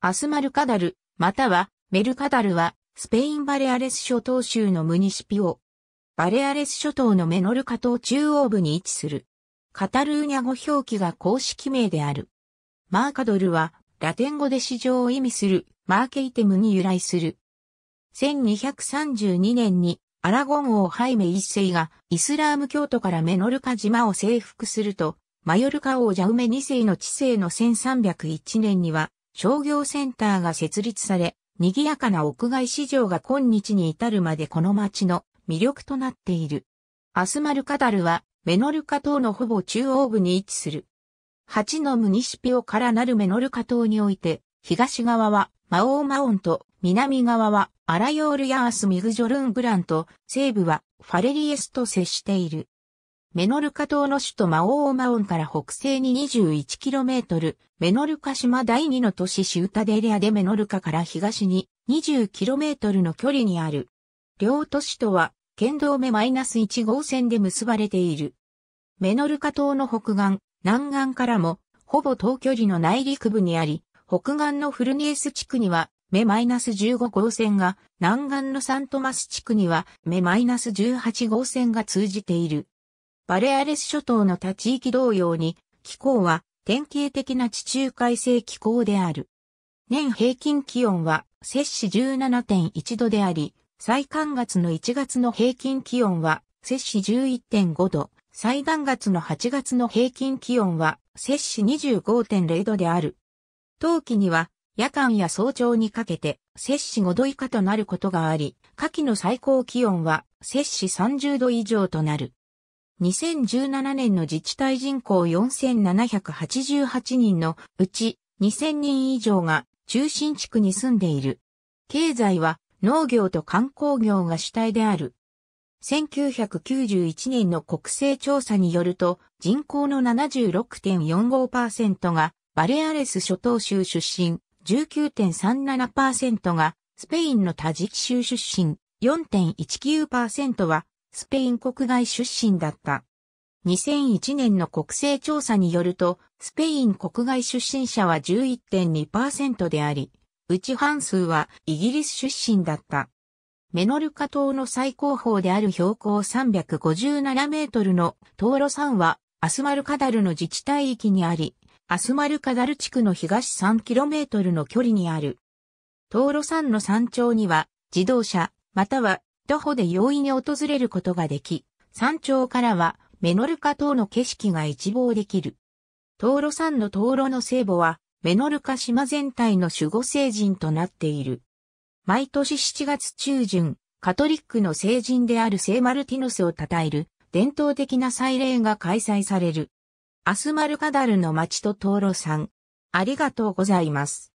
アスマルカダル、またはメルカダルは、スペインバレアレス諸島州のムニシピオ。バレアレス諸島のメノルカ島中央部に位置する。カタルーニャ語表記が公式名である。マーカドルは、ラテン語で市場を意味する、マーケイテムに由来する。1232年に、アラゴン王ハイメ一世が、イスラーム教徒からメノルカ島を征服すると、マヨルカ王ジャウメ二世の治世の1301年には、商業センターが設立され、賑やかな屋外市場が今日に至るまでこの街の魅力となっている。アスマルカダルはメノルカ島のほぼ中央部に位置する。8のムニシピオからなるメノルカ島において、東側はマオーマオンと南側はアラヨールヤースミグジョルングランと西部はファレリエスと接している。メノルカ島の首都マオーマオンから北西に 21km、メノルカ島第2の都市シュータデリアでメノルカから東に 20km の距離にある。両都市とは、県道目 -1 号線で結ばれている。メノルカ島の北岸、南岸からも、ほぼ等距離の内陸部にあり、北岸のフルニエス地区には、目 -15 号線が、南岸のサントマス地区には、目 -18 号線が通じている。バレアレス諸島の他地域同様に、気候は典型的な地中海性気候である。年平均気温は摂氏17.1度であり、最寒月の1月の平均気温は摂氏11.5度、最暖月の8月の平均気温は摂氏25.0度である。冬季には夜間や早朝にかけて摂氏5度以下となることがあり、夏季の最高気温は摂氏30度以上となる。2017年の自治体人口4788人のうち2000人以上が中心地区に住んでいる。経済は農業と観光業が主体である。1991年の国勢調査によると人口の76.45%がバレアレス諸島州出身、19.37%がスペインのタジキ州出身、4.19%はスペイン国外出身だった。2001年の国勢調査によると、スペイン国外出身者は11.2%であり、うち半数はイギリス出身だった。メノルカ島の最高峰である標高357メートルのト路山はアスマルカダルの自治体域にあり、アスマルカダル地区の東3トルの距離にある。ト路山の山頂には自動車または徒歩で容易に訪れることができ、山頂からはメノルカ島の景色が一望できる。灯路山の灯路の聖母は、メノルカ島全体の守護聖人となっている。毎年7月中旬、カトリックの聖人である聖マルティノスを称える伝統的な祭礼が開催される。アスマルカダルの町と灯路さん。ありがとうございます。